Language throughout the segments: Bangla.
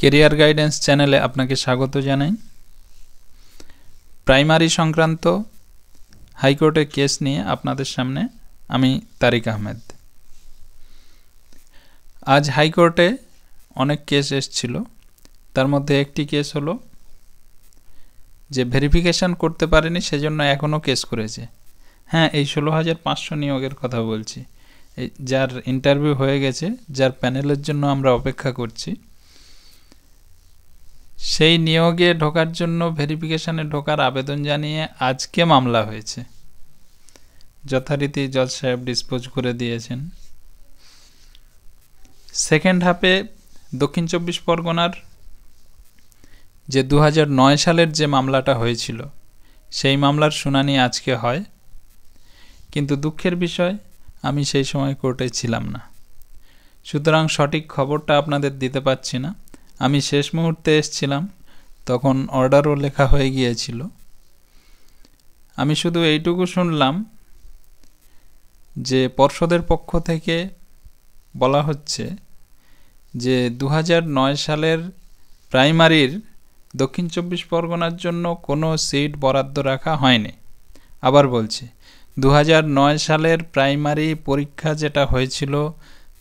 কেরিয়ার গাইডেন্স চ্যানেলে আপনাকে স্বাগত জানাই প্রাইমারি সংক্রান্ত হাইকোর্টে কেস নিয়ে আপনাদের সামনে আমি তারিক আহমেদ আজ হাইকোর্টে অনেক কেস এসছিল তার মধ্যে একটি কেস হলো যে ভেরিফিকেশান করতে পারেনি সেজন্য এখনও কেস করেছে হ্যাঁ এই ষোলো হাজার পাঁচশো নিয়োগের কথা বলছি যার ইন্টারভিউ হয়ে গেছে যার প্যানেলের জন্য আমরা অপেক্ষা করছি সেই নিয়োগে ঢোকার জন্য ভেরিফিকেশানে ঢোকার আবেদন জানিয়ে আজকে মামলা হয়েছে যথারীতি জজ সাহেব ডিসপোজ করে দিয়েছেন সেকেন্ড হাফে দক্ষিণ চব্বিশ পরগনার যে দু সালের যে মামলাটা হয়েছিল সেই মামলার শুনানি আজকে হয় কিন্তু দুঃখের বিষয় আমি সেই সময় কোর্টে ছিলাম না সুতরাং সঠিক খবরটা আপনাদের দিতে পারছি না আমি শেষ মুহূর্তে এসছিলাম তখন অর্ডারও লেখা হয়ে গিয়েছিল আমি শুধু এইটুকু শুনলাম যে পর্ষদের পক্ষ থেকে বলা হচ্ছে যে দু সালের প্রাইমারির দক্ষিণ চব্বিশ পরগনার জন্য কোনো সিট বরাদ্দ রাখা হয়নি আবার বলছি দু সালের প্রাইমারি পরীক্ষা যেটা হয়েছিল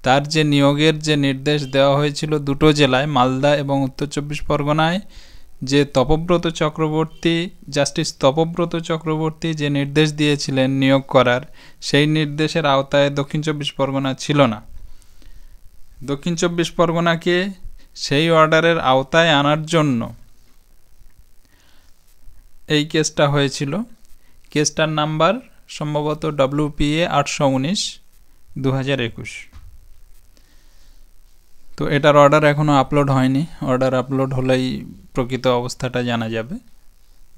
তার যে নিয়োগের যে নির্দেশ দেওয়া হয়েছিল দুটো জেলায় মালদা এবং উত্তর চব্বিশ পরগনায় যে তপব্রত চক্রবর্তী জাস্টিস তপব্রত চক্রবর্তী যে নির্দেশ দিয়েছিলেন নিয়োগ করার সেই নির্দেশের আওতায় দক্ষিণ চব্বিশ পরগনা ছিল না দক্ষিণ চব্বিশ পরগনাকে সেই অর্ডারের আওতায় আনার জন্য এই কেসটা হয়েছিল কেসটার নাম্বার সম্ভবত ডব্লিউপিএ আটশো উনিশ দু হাজার একুশ তো এটার অর্ডার এখনও আপলোড হয়নি অর্ডার আপলোড হলেই প্রকৃত অবস্থাটা জানা যাবে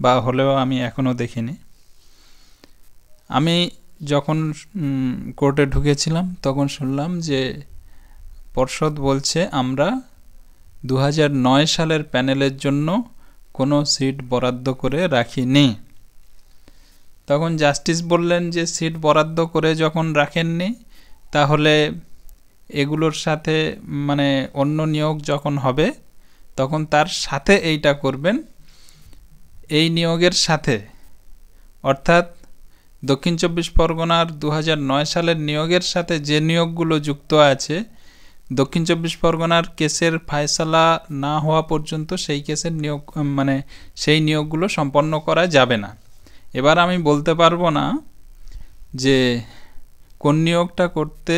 বা হলেও আমি এখনও দেখিনি আমি যখন কোর্টে ঢুকেছিলাম তখন শুনলাম যে পর্ষদ বলছে আমরা দু সালের প্যানেলের জন্য কোনো সিট বরাদ্দ করে রাখিনি তখন জাস্টিস বললেন যে সিট বরাদ্দ করে যখন রাখেননি তাহলে এগুলোর সাথে মানে অন্য নিয়োগ যখন হবে তখন তার সাথে এইটা করবেন এই নিয়োগের সাথে অর্থাৎ দক্ষিণ চব্বিশ পরগনার দু সালের নিয়োগের সাথে যে নিয়োগগুলো যুক্ত আছে দক্ষিণ চব্বিশ পরগনার কেসের ফায়সালা না হওয়া পর্যন্ত সেই কেসের নিয়োগ মানে সেই নিয়োগগুলো সম্পন্ন করা যাবে না এবার আমি বলতে পারবো না যে কোন নিয়োগটা করতে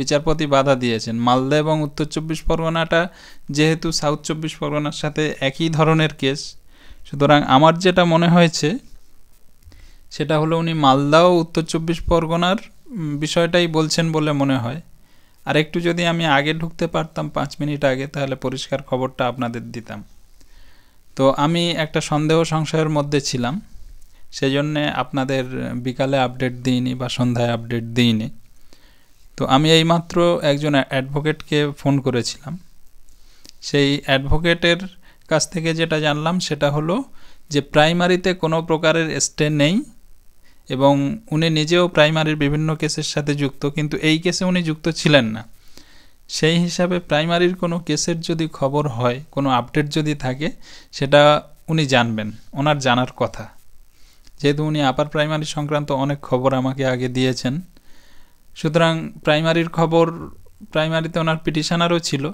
বিচারপতি বাধা দিয়েছেন মালদা এবং উত্তর চব্বিশ পরগনাটা যেহেতু সাউথ চব্বিশ পরগনার সাথে একই ধরনের কেস সুতরাং আমার যেটা মনে হয়েছে সেটা হলো উনি মালদা ও উত্তর চব্বিশ পরগনার বিষয়টাই বলছেন বলে মনে হয় আর একটু যদি আমি আগে ঢুকতে পারতাম পাঁচ মিনিট আগে তাহলে পরিষ্কার খবরটা আপনাদের দিতাম তো আমি একটা সন্দেহ সংশয়ের মধ্যে ছিলাম সেজন্যে আপনাদের বিকালে আপডেট দিইনি বা সন্ধ্যায় আপডেট দিইনি তো আমি এইমাত্র একজন অ্যাডভোকেটকে ফোন করেছিলাম সেই অ্যাডভোকেটের কাছ থেকে যেটা জানলাম সেটা হলো যে প্রাইমারিতে কোনো প্রকারের স্টে নেই এবং উনি নিজেও প্রাইমারির বিভিন্ন কেসের সাথে যুক্ত কিন্তু এই কেসে উনি যুক্ত ছিলেন না সেই হিসাবে প্রাইমারির কোনো কেসের যদি খবর হয় কোনো আপডেট যদি থাকে সেটা উনি জানবেন ওনার জানার কথা যেহেতু উনি আপার প্রাইমারি সংক্রান্ত অনেক খবর আমাকে আগে দিয়েছেন সুতরাং প্রাইমারির খবর প্রাইমারিতে ওনার পিটিশনারও ছিল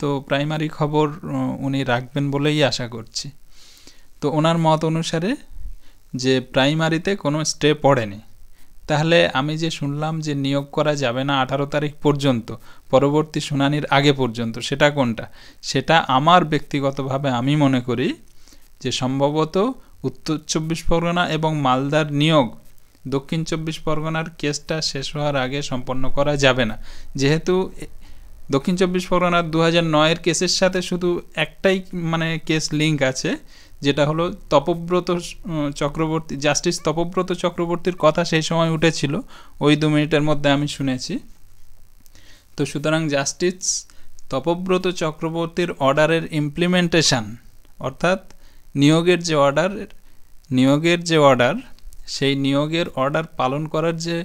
তো প্রাইমারি খবর উনি রাখবেন বলেই আশা করছি তো ওনার মত অনুসারে যে প্রাইমারিতে কোনো স্টে পড়েনি তাহলে আমি যে শুনলাম যে নিয়োগ করা যাবে না আঠারো তারিখ পর্যন্ত পরবর্তী শুনানির আগে পর্যন্ত সেটা কোনটা সেটা আমার ব্যক্তিগতভাবে আমি মনে করি যে সম্ভবত উত্তর চব্বিশ পরগনা এবং মালদার নিয়োগ দক্ষিণ চব্বিশ পরগনার কেসটা শেষ হওয়ার আগে সম্পন্ন করা যাবে না যেহেতু দক্ষিণ চব্বিশ পরগনার দু হাজার নয়ের কেসের সাথে শুধু একটাই মানে কেস লিঙ্ক আছে যেটা হলো তপব্রত চক্রবর্তী জাস্টিস তপব্রত চক্রবর্তীর কথা সেই সময় উঠেছিল ওই দু মিনিটের মধ্যে আমি শুনেছি তো সুতরাং জাস্টিস তপব্রত চক্রবর্তীর অর্ডারের ইমপ্লিমেন্টেশান অর্থাৎ নিয়োগের যে অর্ডার নিয়োগের যে অর্ডার সেই নিয়োগের অর্ডার পালন করার যে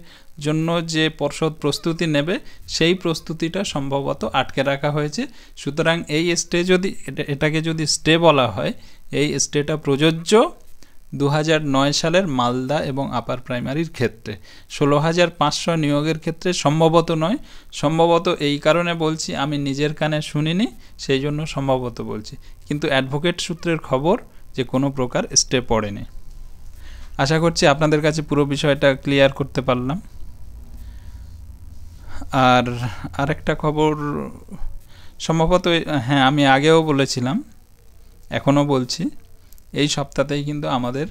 জন্য যে পর্ষদ প্রস্তুতি নেবে সেই প্রস্তুতিটা সম্ভবত আটকে রাখা হয়েছে সুতরাং এই স্টে যদি এটাকে যদি স্টে বলা হয় এই স্টেটা প্রযোজ্য দু সালের মালদা এবং আপার প্রাইমারির ক্ষেত্রে ষোলো হাজার পাঁচশো নিয়োগের ক্ষেত্রে সম্ভবত নয় সম্ভবত এই কারণে বলছি আমি নিজের কানে শুনিনি সেই জন্য সম্ভবত বলছি কিন্তু অ্যাডভোকেট সূত্রের খবর যে কোনো প্রকার স্টে পড়েনি আশা করছি আপনাদের কাছে পুরো বিষয়টা ক্লিয়ার করতে পারলাম আর আরেকটা খবর সম্ভবত হ্যাঁ আমি আগেও বলেছিলাম এখনও বলছি এই সপ্তাহতেই কিন্তু আমাদের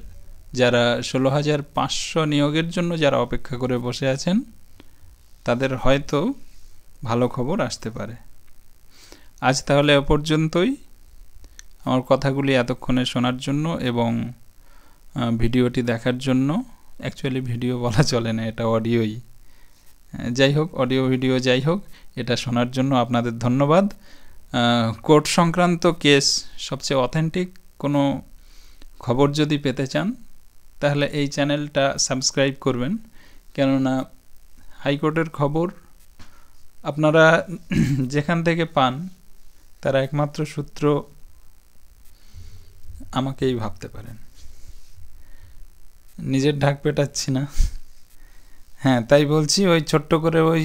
যারা ষোলো হাজার পাঁচশো নিয়োগের জন্য যারা অপেক্ষা করে বসে আছেন তাদের হয়তো ভালো খবর আসতে পারে আজ তাহলে এ পর্যন্তই আমার কথাগুলি এতক্ষণে শোনার জন্য এবং ভিডিওটি দেখার জন্য অ্যাকচুয়ালি ভিডিও বলা চলে না এটা অডিওই যাই হোক অডিও ভিডিও যাই হোক এটা শোনার জন্য আপনাদের ধন্যবাদ কোর্ট সংক্রান্ত কেস সবচেয়ে অথেন্টিক কোনো খবর যদি পেতে চান তাহলে এই চ্যানেলটা সাবস্ক্রাইব করবেন কেননা হাইকোর্টের খবর আপনারা যেখান থেকে পান তারা একমাত্র সূত্র আমাকেই ভাবতে পারেন নিজের ঢাক পেটাচ্ছি না হ্যাঁ তাই বলছি ওই ছোট্ট করে ওই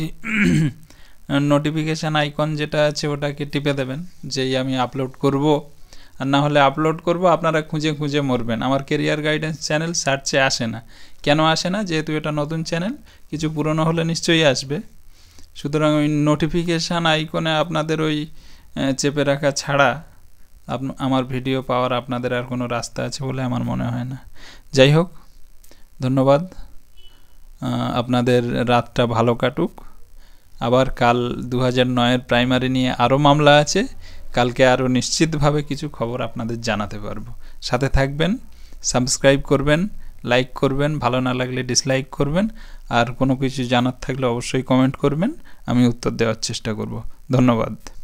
নোটিফিকেশান আইকন যেটা আছে ওটাকে টিপে দেবেন যেই আমি আপলোড করব আর না হলে আপলোড করব আপনারা খুঁজে খুঁজে মরবেন আমার কেরিয়ার গাইডেন্স চ্যানেল সার্চে আসে না কেন আসে না যেহেতু এটা নতুন চ্যানেল কিছু পুরনো হলে নিশ্চয়ই আসবে সুতরাং ওই নোটিফিকেশান আইকনে আপনাদের ওই চেপে রাখা ছাড়া আমার ভিডিও পাওয়ার আপনাদের আর কোনো রাস্তা আছে বলে আমার মনে হয় না যাই হোক ধন্যবাদ আপনাদের রাতটা ভালো কাটুক আবার কাল দু হাজার নয়ের প্রাইমারি নিয়ে আরও মামলা আছে কালকে আরও নিশ্চিতভাবে কিছু খবর আপনাদের জানাতে পারবো সাথে থাকবেন সাবস্ক্রাইব করবেন লাইক করবেন ভালো না লাগলে ডিসলাইক করবেন আর কোনো কিছু জানার থাকলে অবশ্যই কমেন্ট করবেন আমি উত্তর দেওয়ার চেষ্টা করব ধন্যবাদ